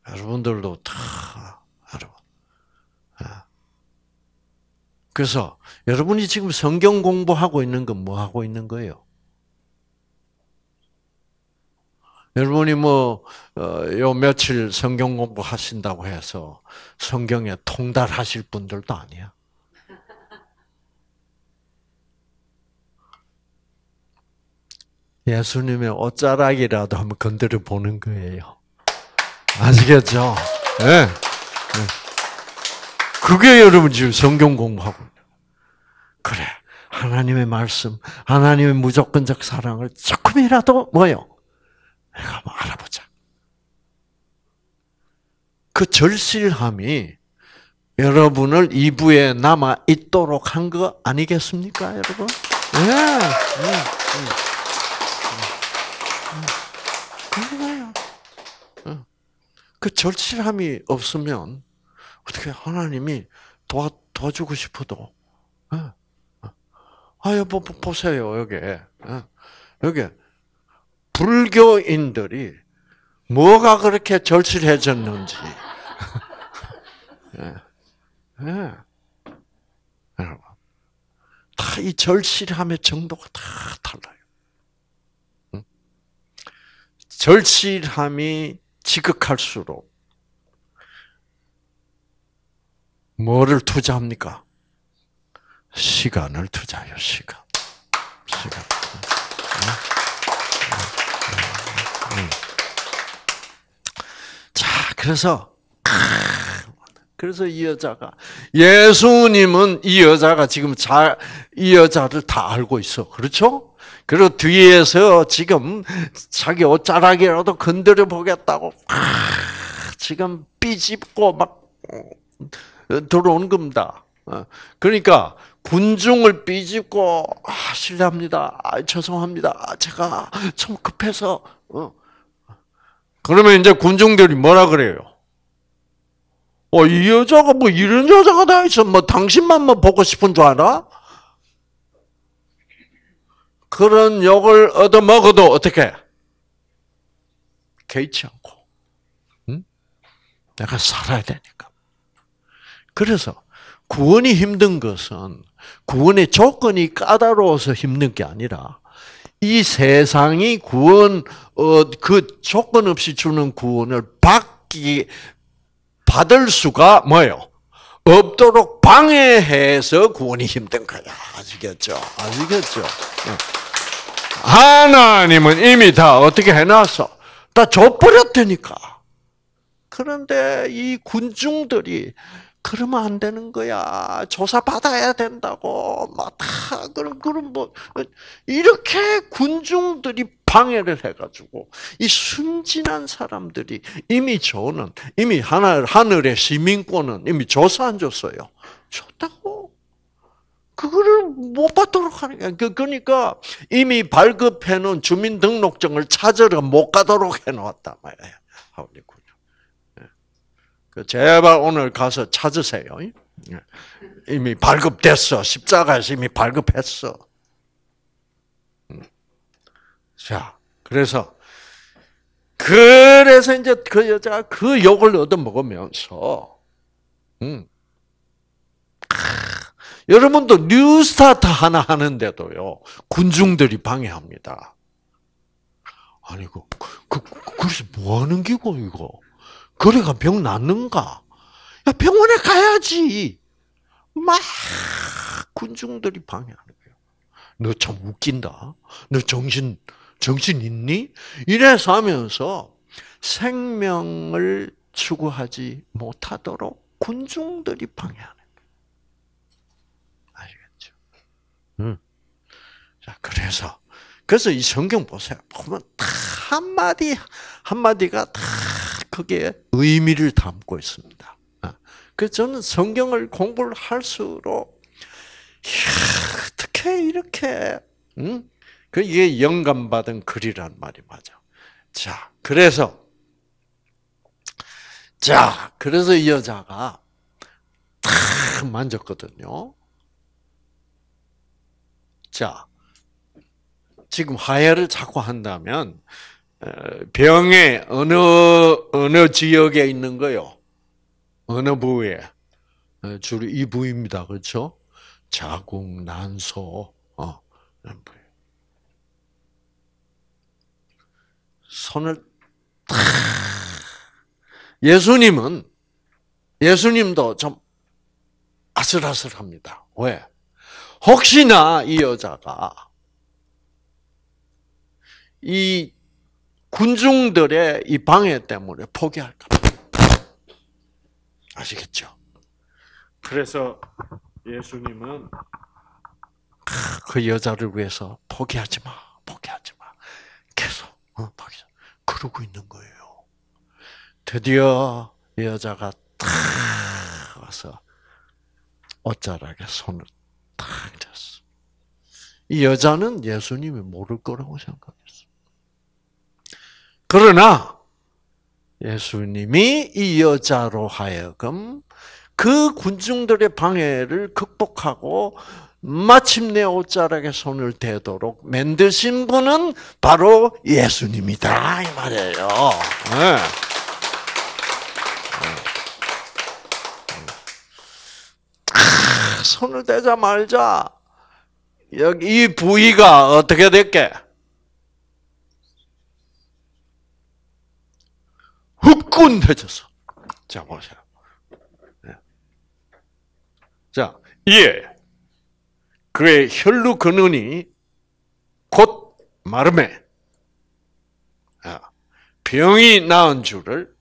여러분들도 다, 여러분. 예. 그래서 여러분이 지금 성경 공부하고 있는 건 뭐 하고 있는 거예요? 여러분이 뭐, 어, 요 며칠 성경 공부 하신다고 해서 성경에 통달하실 분들도 아니야. 예수님의 옷자락이라도 한번 건드려 보는 거예요. 아시겠죠? 예. 네. 네. 그게 여러분 지금 성경 공부하고. 그래. 하나님의 말씀, 하나님의 무조건적 사랑을 조금이라도 뭐요? 내가 한번 알아보자. 그 절실함이 여러분을 이부에 남아 있도록 한 거 아니겠습니까, 여러분? 예. 예. 예. 예. 음, 음. 어. 그 절실함이 없으면 어떻게 하나님이 도와 도와주고 싶어도 예, 예. 아 여보 보세요 여기 여기 불교인들이 뭐가 그렇게 절실해졌는지. 예. 예. 여러분. 다이 절실함의 정도가 다 달라요. 절실함이 지극할수록 뭐를 투자합니까? 시간을 투자해요, 시간. 시간. 그래서 그래서 이 여자가 예수님은 이 여자가 지금 잘 이 여자를 다 알고 있어. 그렇죠? 그리고 뒤에서 지금 자기 옷자락이라도 건드려 보겠다고 지금 삐집고 막 들어온 겁니다. 어, 그러니까 군중을 삐집고 아, 실례합니다. 아, 죄송합니다. 아, 제가 좀 급해서 어, 그러면 이제 군중들이 뭐라 그래요? 어, 이 여자가 뭐 이런 여자가 다 있어. 뭐 당신만 뭐 보고 싶은 줄 알아? 그런 욕을 얻어먹어도 어떻게? 개의치 않고. 응? 내가 살아야 되니까. 그래서 구원이 힘든 것은 구원의 조건이 까다로워서 힘든 게 아니라 이 세상이 구원 어, 그 조건 없이 주는 구원을 받기 받을 수가 뭐요? 예 없도록 방해해서 구원이 힘든 거야. 아시겠죠? 아시겠죠? 예. 하나님은 이미 다 어떻게 해놨어? 다 줘버렸다니까. 그런데 이 군중들이 그러면 안 되는 거야. 조사받아야 된다고. 막 뭐 다, 그럼, 그럼 뭐, 이렇게 군중들이 방해를 해가지고, 이 순진한 사람들이 이미 저는, 이미 하늘, 하늘의 시민권은 이미 조사 안 줬어요. 줬다고. 그거를 못 받도록 하는 거야. 그, 그러니까 이미 발급해놓은 주민등록증을 찾으러 못 가도록 해놓았단 말이에 그 제발 오늘 가서 찾으세요. 이미 발급됐어. 십자가에서 이미 발급했어. 자, 그래서, 그래서 이제 그 여자가 그 욕을 얻어먹으면서, 음. 여러분도 뉴 스타트 하나 하는데도요, 군중들이 방해합니다. 아니, 그, 그, 그래서 그, 뭐 하는 기고, 이거? 그래가병 났는가? 야, 병원에 가야지. 막 군중들이 방해하는 거예요. 너참 웃긴다. 너 정신 정신 있니? 이래서 하면서 생명을 추구하지 못하도록 군중들이 방해하는 거예요. 아시겠죠? 음. 자, 그래서 그래서 이 성경 보세요. 보면 다 한마디 한마디가 다 크게 의미를 담고 있습니다. 그 저는 성경을 공부를 할수록 어떻게 이렇게 음? 그 이게 영감 받은 글이란 말이 맞아. 자, 그래서 자, 그래서 이 여자가 탁 만졌거든요. 자, 지금 하야를 자꾸 한다면 병에 어느 어느 지역에 있는 거요? 어느 부에? 주로 이 부입니다. 그렇죠? 자궁, 난소. 어. 손을 탁 예수님은 예수님도 좀 아슬아슬합니다. 왜? 혹시나 이 여자가 이 군중들의 이 방해 때문에 포기할까 아시겠죠? 그래서 예수님은 그 여자를 위해서 포기하지 마, 포기하지 마. 계속 어, 포기. 그러고 있는 거예요. 드디어 여자가 탁 와서 옷자락에 손을 탁 댔어. 이 여자는 예수님이 모를 거라고 생각해. 그러나 예수님이 이 여자로 하여금 그 군중들의 방해를 극복하고 마침내 옷자락에 손을 대도록 만드신 분은 바로 예수님이다 이 말이에요. 네. 네. 아, 손을 대자 말자. 여기 이 부위가 어떻게 됐게? 굳건해졌어. 자, 보세요. 네. 자, 예. 그의 혈루 근원이 곧 마름에 아, 병이 나은 줄을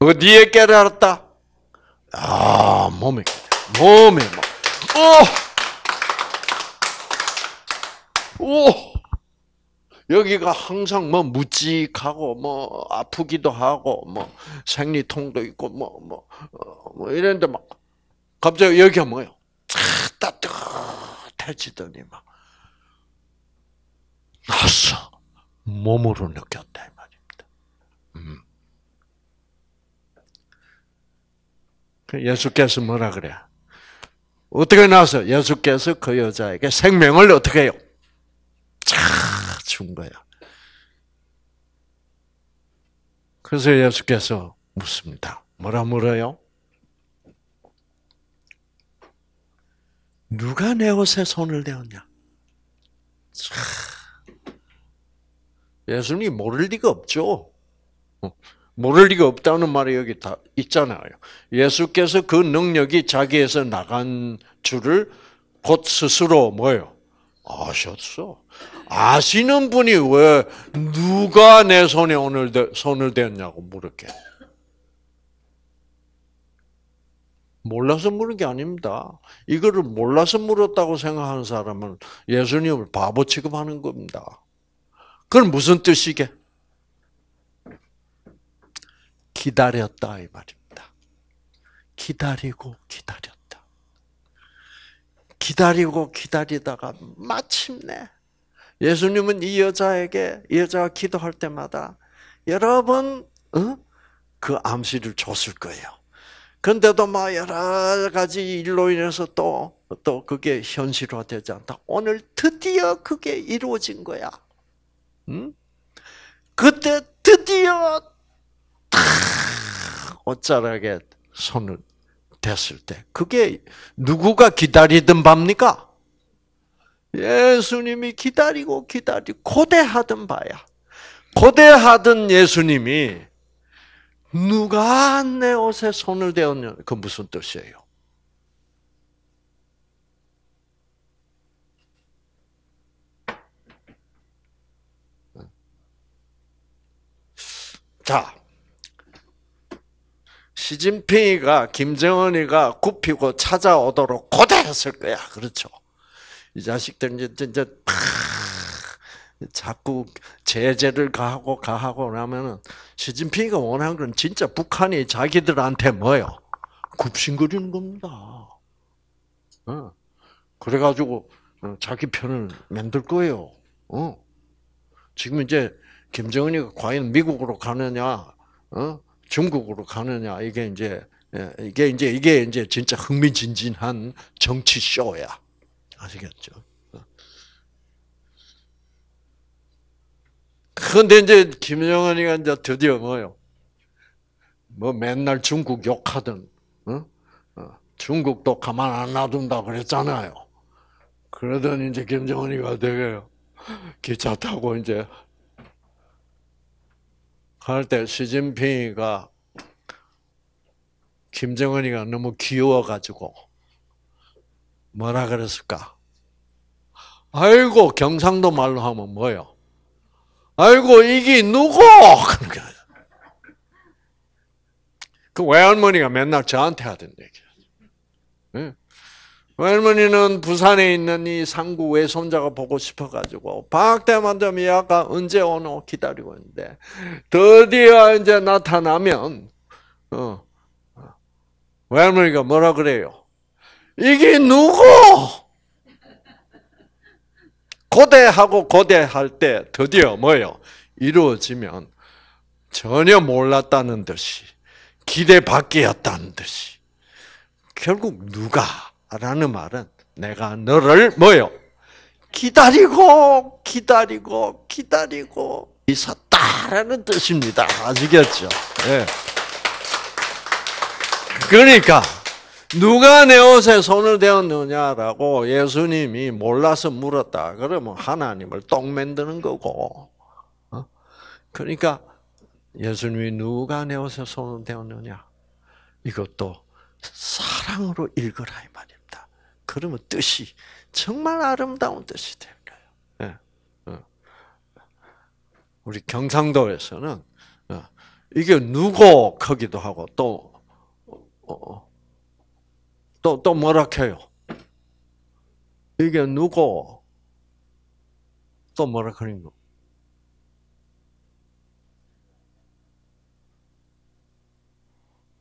어디에 깨달았다? 아, 몸에 몸에 몸. 오! 오! 여기가 항상 뭐 묵직하고 뭐 아프기도 하고 뭐 생리통도 있고 뭐뭐 뭐, 뭐, 어, 뭐 이런데 막 갑자기 여기가 뭐요? 따뜻해지더니 막 났어 몸으로 느꼈다 이 말입니다. 음. 그 예수께서 뭐라 그래? 어떻게 나서 예수께서 그 여자에게 생명을 어떻게 해요? 준 거야. 그래서 예수께서 묻습니다. 뭐라 물어요? 누가 내 옷에 손을 대었냐? 예수님 모를 리가 없죠. 모를 리가 없다는 말이 여기 다 있잖아요. 예수께서 그 능력이 자기에서 나간 줄을 곧 스스로 뭐요 아셨어. 아시는 분이 왜 누가 내 손에 오늘 손을 댔냐고 물을게. 몰라서 물은 게 아닙니다. 이거를 몰라서 물었다고 생각하는 사람은 예수님을 바보 취급하는 겁니다. 그건 무슨 뜻이게? 기다렸다 이 말입니다. 기다리고 기다렸다. 기다리고 기다리다가 마침내 예수님은 이 여자에게 이 여자가 기도할 때마다 여러 번그 어? 암시를 줬을 거예요. 근데도 막 여러 가지 일로 인해서 또, 또 그게 현실화되지 않다. 오늘 드디어 그게 이루어진 거야. 응? 음? 그때 드디어 탁! 옷자락에 손을 댔을 때. 그게 누구가 기다리던 밥니까? 예수님이 기다리고 기다리고 고대하던 바야. 고대하던 예수님이 누가 내 옷에 손을 대었냐? 그 무슨 뜻이에요? 자, 시진핑이가 김정은이가 굽히고 찾아오도록 고대했을 거야. 그렇죠? 이 자식들 이제 이제 팍 자꾸 제재를 가하고 가하고 나면은 시진핑이가 원하는 건 진짜 북한이 자기들한테 뭐요? 굽신거리는 겁니다. 어. 그래가지고 어, 자기 편을 만들 거예요. 어. 지금 이제 김정은이가 과연 미국으로 가느냐, 어? 중국으로 가느냐 이게 이제 예, 이게 이제 이게 이제 진짜 흥미진진한 정치 쇼야. 아시겠죠? 그런데 이제 김정은이가 이제 드디어 뭐요? 뭐 맨날 중국 욕하던, 어? 어. 중국도 가만 안 놔둔다 그랬잖아요. 그러더니 이제 김정은이가 되게 기차 타고 이제 갈 때 시진핑이가 김정은이가 너무 귀여워가지고 뭐라 그랬을까? 아이고 경상도 말로 하면 뭐요? 아이고 이게 누구? 그 외할머니가 맨날 저한테 하던 얘기예 외할머니는 부산에 있는 이 상구 외손자가 보고 싶어가지고 박대만점 이아가 언제 오노 기다리고 있는데 드디어 이제 나타나면 어, 어. 외할머니가 뭐라 그래요? 이게 누구? 고대하고 고대할 때 드디어 뭐예요? 이루어지면 전혀 몰랐다는 듯이 기대 밖이었다는 듯이 결국 누가라는 말은 내가 너를 뭐요? 기다리고 기다리고 기다리고 있었다라는 뜻입니다. 아시겠죠? 네. 그러니까 누가 내 옷에 손을 대었느냐라고 예수님이 몰라서 물었다. 그러면 하나님을 똥 만드는 거고. 어? 그러니까 예수님이 누가 내 옷에 손을 대었느냐. 이것도 사랑으로 읽으라 이 말입니다. 그러면 뜻이 정말 아름다운 뜻이 될거요 예. 어. 우리 경상도에서는 어, 이게 누구 크기도 하고 또 또, 또 뭐라 켜요 이게 누구? 또 뭐라 그러 거?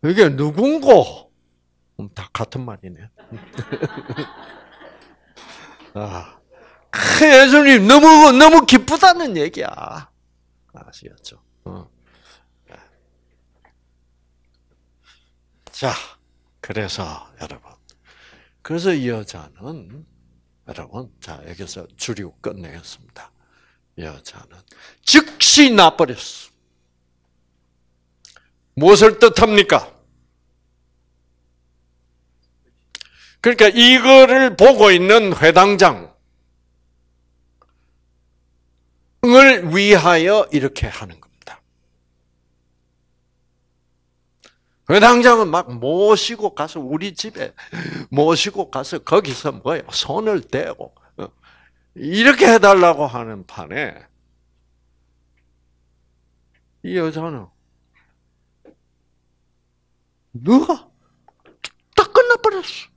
이게 누군고? 음, 다 같은 말이네. 아, 예수님 너무 너무 기쁘다는 얘기야. 아시겠죠? 어. 자. 그래서 여러분, 그래서 이 여자는 여러분, 자 여기서 줄이고 끝내겠습니다. 여자는 즉시 나버렸어. 무엇을 뜻합니까? 그러니까 이거를 보고 있는 회당장, 을 위하여 이렇게 하는 겁니다. 그 당장은 막 모시고 가서 우리 집에 모시고 가서 거기서 뭐예요? 손을 대고 어, 이렇게 해달라고 하는 판에 이 여자는 누가 다 끝나버렸어.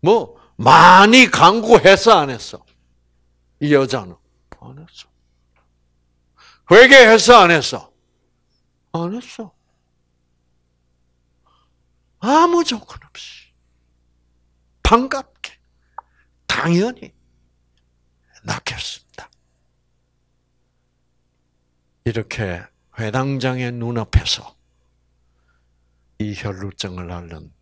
뭐 많이 강구해서안 했어? 이 여자는 뭐 안 했어. 회개해서안 했어? 안 했어. 아무 조건 없이. 반갑게. 당연히. 낳겠습니다. 이렇게 회당장의 눈앞에서 이 혈루증을 앓는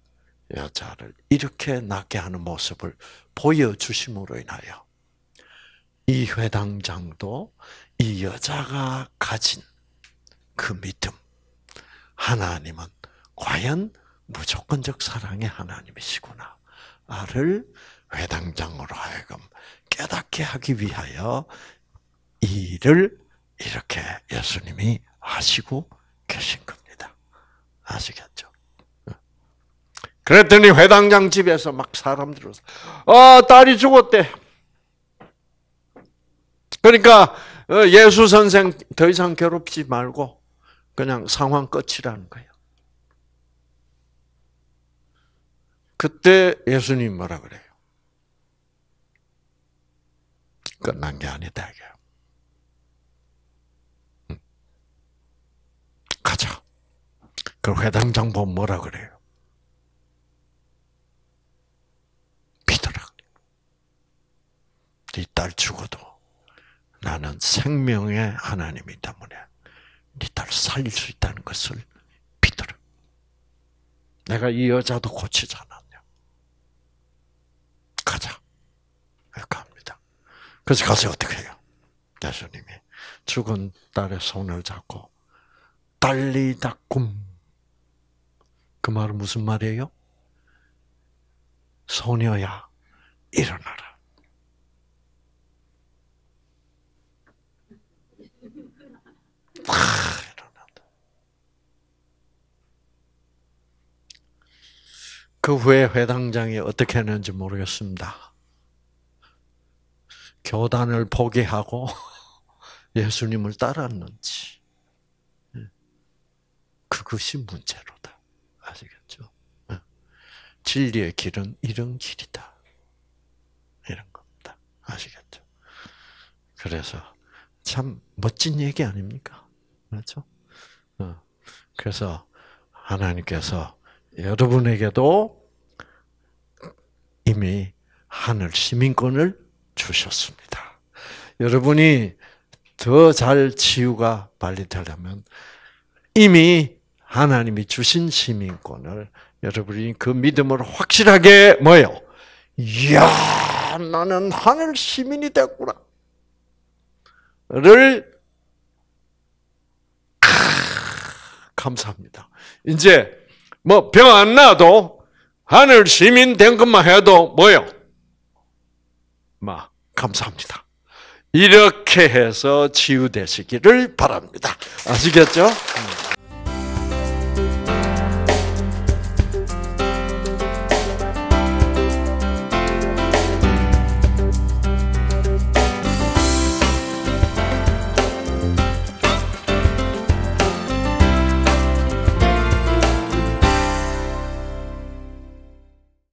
여자를 이렇게 낳게 하는 모습을 보여주심으로 인하여 이 회당장도 이 여자가 가진 그 믿음. 하나님은 과연 무조건적 사랑의 하나님이시구나. 아를 회당장으로 하여금 깨닫게 하기 위하여 일을 이렇게 예수님이 하시고 계신 겁니다. 아시겠죠? 그랬더니 회당장 집에서 막 사람들 와서 아 딸이 죽었대. 그러니까 어, 예수 선생 더 이상 괴롭지 말고 그냥 상황 끝이라는 거예요. 그때 예수님 뭐라 그래요? 끝난 게 아니다. 이게. 가자. 그 회당장 보면 뭐라 그래요? 믿어라. 네딸 죽어도 나는 생명의 하나님이다. 뭐냐. 네 딸을 살릴 수 있다는 것을 믿어라. 내가 이 여자도 고치지 않았냐. 가자. 네, 갑니다. 그래서 가서 어떻게 해요? 예수님이 죽은 딸의 손을 잡고 딸리다꿈 그 말은 무슨 말이에요? 소녀야 일어나라. 그 후에 회당장이 어떻게 했는지 모르겠습니다. 교단을 포기하고 예수님을 따랐는지 예. 그것이 문제로다. 아시겠죠? 예. 진리의 길은 이런 길이다. 이런 겁니다. 아시겠죠? 그래서 참 멋진 얘기 아닙니까? 그렇죠? 어. 그래서 하나님께서 여러분에게도 이미 하늘 시민권을 주셨습니다. 여러분이 더 잘 치유가 빨리 되려면 이미 하나님이 주신 시민권을 여러분이 그 믿음을 확실하게 뭐요? 이야, 나는 하늘 시민이 됐구나. 를 아, 감사합니다. 이제 뭐병안 나도 하늘 시민 된 것만 해도 뭐요? 막 감사합니다. 이렇게 해서 치유되시기를 바랍니다. 아시겠죠?